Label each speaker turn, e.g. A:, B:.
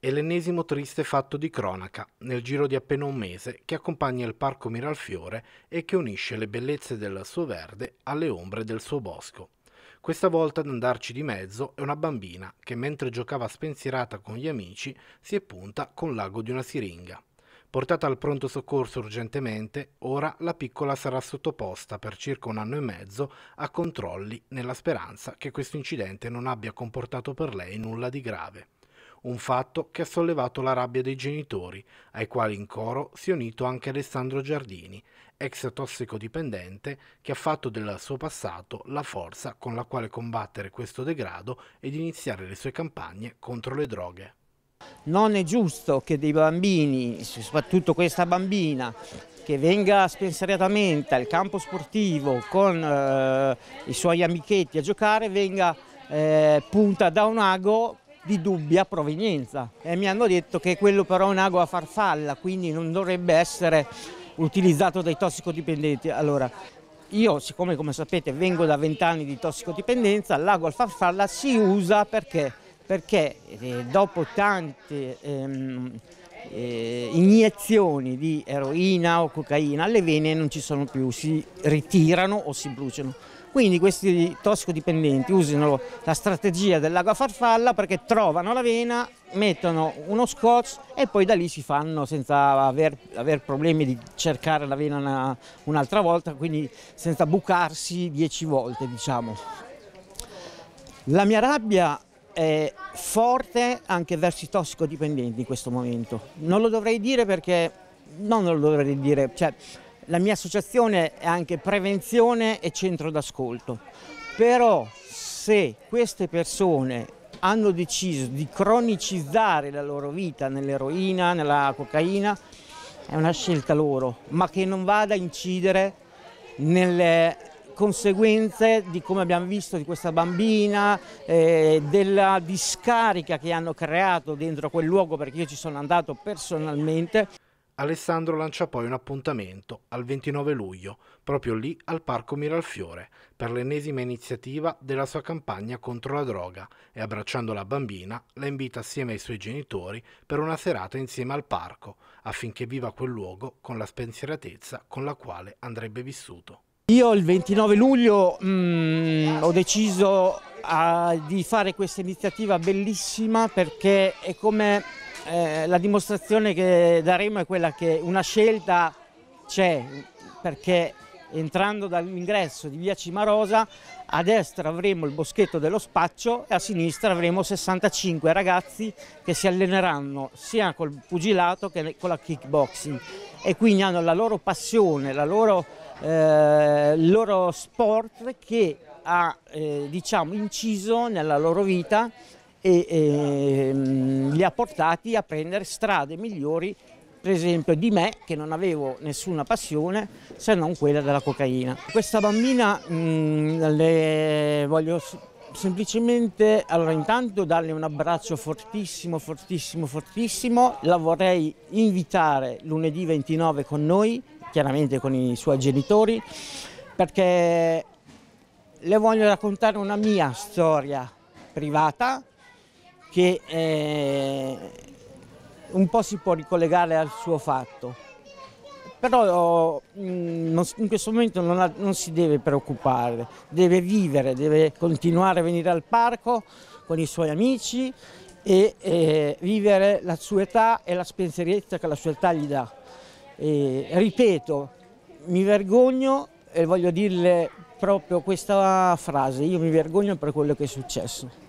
A: È l'ennesimo triste fatto di cronaca, nel giro di appena un mese, che accompagna il Parco Miralfiore e che unisce le bellezze del suo verde alle ombre del suo bosco. Questa volta ad andarci di mezzo è una bambina che mentre giocava spensierata con gli amici si è punta con l'ago di una siringa. Portata al pronto soccorso urgentemente, ora la piccola sarà sottoposta per circa un anno e mezzo a controlli nella speranza che questo incidente non abbia comportato per lei nulla di grave un fatto che ha sollevato la rabbia dei genitori, ai quali in coro si è unito anche Alessandro Giardini, ex tossicodipendente che ha fatto del suo passato la forza con la quale combattere questo degrado ed iniziare le sue campagne contro le droghe.
B: Non è giusto che dei bambini, soprattutto questa bambina, che venga spensariatamente al campo sportivo con eh, i suoi amichetti a giocare, venga eh, punta da un ago di dubbia provenienza e mi hanno detto che quello però è un ago a farfalla, quindi non dovrebbe essere utilizzato dai tossicodipendenti. Allora, io siccome come sapete vengo da vent'anni di tossicodipendenza, l'ago a farfalla si usa perché? Perché eh, dopo tante ehm, eh, iniezioni di eroina o cocaina, le vene non ci sono più, si ritirano o si bruciano. Quindi questi tossicodipendenti usano la strategia dell'ago a farfalla perché trovano la vena, mettono uno scotch e poi da lì si fanno senza aver, aver problemi di cercare la vena un'altra volta, quindi senza bucarsi dieci volte diciamo. La mia rabbia è forte anche verso i tossicodipendenti in questo momento. Non lo dovrei dire perché, no, non lo dovrei dire, cioè, la mia associazione è anche prevenzione e centro d'ascolto, però se queste persone hanno deciso di cronicizzare la loro vita nell'eroina, nella cocaina, è una scelta loro, ma che non vada a incidere nelle conseguenze di come abbiamo visto di questa bambina, eh, della discarica che hanno creato
A: dentro quel luogo, perché io ci sono andato personalmente. Alessandro lancia poi un appuntamento al 29 luglio, proprio lì al Parco Miralfiore, per l'ennesima iniziativa della sua campagna contro la droga e abbracciando la bambina la invita assieme ai suoi genitori per una serata insieme al parco, affinché viva quel luogo con la spensieratezza con la quale andrebbe vissuto.
B: Io il 29 luglio mh, mm, ho deciso a, ah, di fare questa iniziativa bellissima perché è come eh, la dimostrazione che daremo è quella che una scelta c'è, perché entrando dall'ingresso di via Cimarosa a destra avremo il boschetto dello spaccio e a sinistra avremo 65 ragazzi che si alleneranno sia col pugilato che con la kickboxing e quindi hanno la loro passione, la loro, eh, il loro sport che ha eh, diciamo, inciso nella loro vita e, e mm, li ha portati a prendere strade migliori per esempio di me che non avevo nessuna passione se non quella della cocaina. Questa bambina mh, mm, le voglio semplicemente, allora intanto darle un abbraccio fortissimo, fortissimo, fortissimo, la vorrei invitare lunedì 29 con noi, chiaramente con i suoi genitori, perché le voglio raccontare una mia storia privata che eh, un po' si può ricollegare al suo fatto. Però mm, in questo momento non, ha, non si deve preoccupare, deve vivere, deve continuare a venire al parco con i suoi amici e eh, vivere la sua età e la spensierezza che la sua età gli dà. E, ripeto, mi vergogno e voglio dirle proprio questa frase, io mi vergogno per quello che è successo.